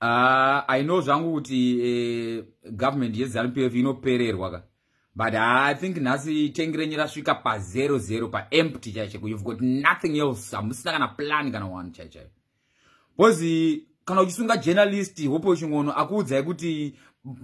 uh, ah, inow zvangu kuti eh, govenment yezanu p f inopererwa ka but i think nhasi tengerenyi rasvika pazero zero paempty chai chaio you've got nothing else hamusina kana plan kana one chai chaio bcause kana uchisunga journalist hopo wechingono akuudzai kuti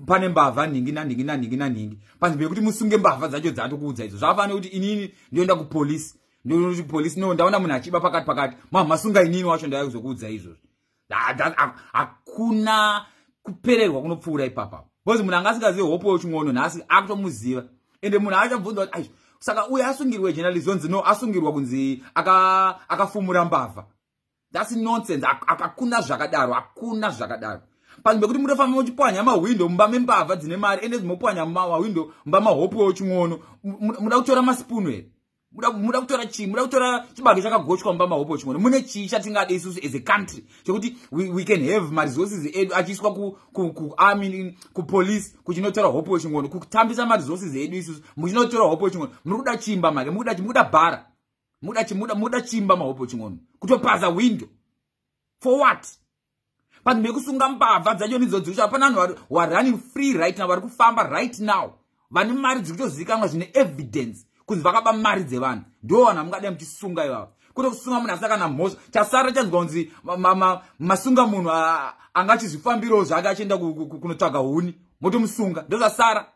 pane mbavha nhingi nanhingi nanhingi nanhingi panzvimbo yekuti musunge mbavha dzacho dzatokuudza izvo zvakafanira kuti inini ndinoenda kupolisi ndinoti polisi no ndaona munhu achiba pakati pakati mamasunga inini wacho ndaizokuudza izvozvo Ah, ah, hakuna kupererwa kunopfuura ipapa bcause munhu anga asingazivi hope wechingono nhasi akutomuziva ende munhu achabvunza kuti aisho saka uye asungirwe generalizonzi no asungirwa kunzi akafumura mbavha thats nonsense hakuna zvakadaro hakuna zvakadaro panhu pekuti mutofamba muchipwanya mahwindo mumba membavha dzine mari ende zimopwanya mahwindo mumba mahope wechingono muda kutora masipunu here muda kutora chii muda kutora chibage chakagochwa mumba mahopo chimona mune chii chatingade isusu as acountry chekuti we can have maresources edu achiiswa kuarmy kupolice kuchinotora hopo chingono kutambisa maresources edu isusu muchinotora hopo chingono muri kuda chimba make mukuda bhara muda chimba mahopo chingono kutopaza window for what panhu mekusunga mbavha dzacho nidzo dzirisha pana anhu warunning free right now vari kufamba right now vane mari dziri kutozivikanwa zvine evidence kunzi vakaba mari dzevanhu ndovanhu amungade muchisunga ivavo kuto kusunga munhu asi kana mhosva chasara chanzwa kunzi masunga munhu angachizvifambirawo zvake achienda kunotsvaga huni motomusunga ndozvasara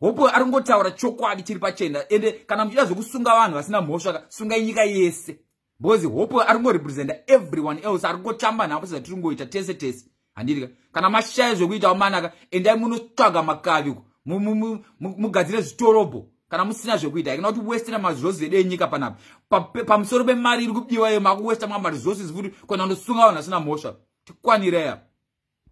hopo ari kungotaura chokwadi chiri pachena ende kana muchida zvokusunga vanhu vasina mhosva sungai nyika yese because hope ari kungorepresenta everyone else ari kungotamba nhapo sezvatiri kungoita tese tese handidika kana mashaya zvekuitawo manaka endai munotsvaga makaviko mugadzire zvitorobho kana musina zvekuita kana kuti westera marizosi edu enyika panapa pamusoro pemari iri kudiwayo makuwestamwa marizosis futi kona ndosunga vanhu asina mhosva tikwanireya